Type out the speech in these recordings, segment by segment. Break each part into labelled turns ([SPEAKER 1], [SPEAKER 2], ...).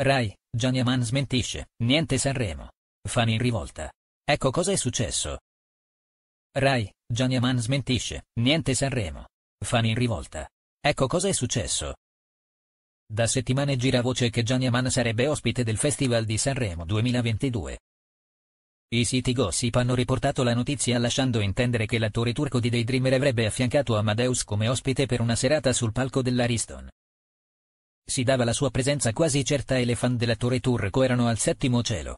[SPEAKER 1] Rai, Gianni Aman smentisce, niente Sanremo. Fan in rivolta. Ecco cosa è successo. Rai, Gianni Aman smentisce, niente Sanremo. Fan in rivolta. Ecco cosa è successo. Da settimane gira voce che Gianni Aman sarebbe ospite del Festival di Sanremo 2022. I siti gossip hanno riportato la notizia lasciando intendere che l'attore turco di Daydreamer avrebbe affiancato Amadeus come ospite per una serata sul palco dell'Ariston. Si dava la sua presenza quasi certa e le fan dell'attore turco erano al settimo cielo.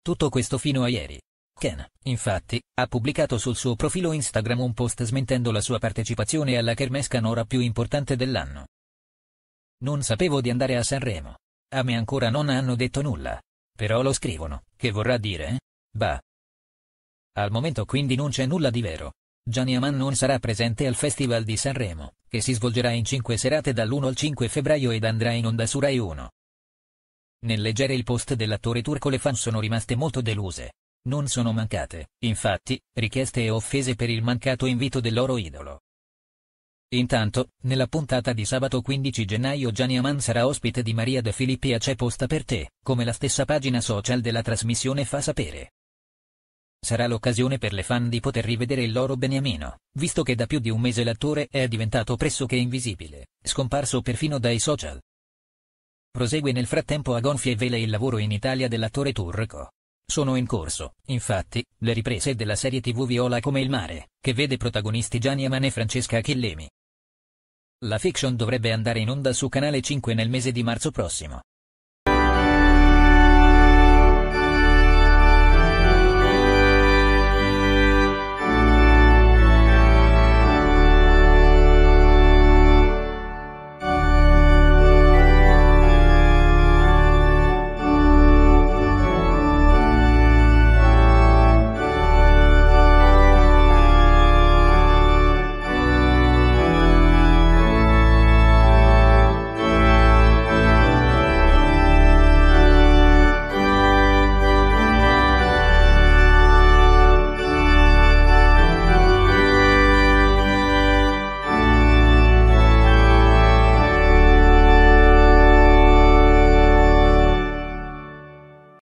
[SPEAKER 1] Tutto questo fino a ieri. Ken, infatti, ha pubblicato sul suo profilo Instagram un post smentendo la sua partecipazione alla kermesse canora più importante dell'anno. Non sapevo di andare a Sanremo. A me ancora non hanno detto nulla. Però lo scrivono, che vorrà dire? Bah. Al momento quindi non c'è nulla di vero. Gianni Aman non sarà presente al Festival di Sanremo, che si svolgerà in 5 serate dall'1 al 5 febbraio ed andrà in onda su Rai 1. Nel leggere il post dell'attore turco le fan sono rimaste molto deluse. Non sono mancate, infatti, richieste e offese per il mancato invito del loro idolo. Intanto, nella puntata di sabato 15 gennaio Gianni Aman sarà ospite di Maria De Filippi a C'è posta per te, come la stessa pagina social della trasmissione fa sapere. Sarà l'occasione per le fan di poter rivedere il loro Beniamino, visto che da più di un mese l'attore è diventato pressoché invisibile, scomparso perfino dai social. Prosegue nel frattempo a gonfie vele il lavoro in Italia dell'attore turco. Sono in corso, infatti, le riprese della serie tv Viola come il mare, che vede protagonisti Gianni Aman e Francesca Achillemi. La fiction dovrebbe andare in onda su Canale 5 nel mese di marzo prossimo.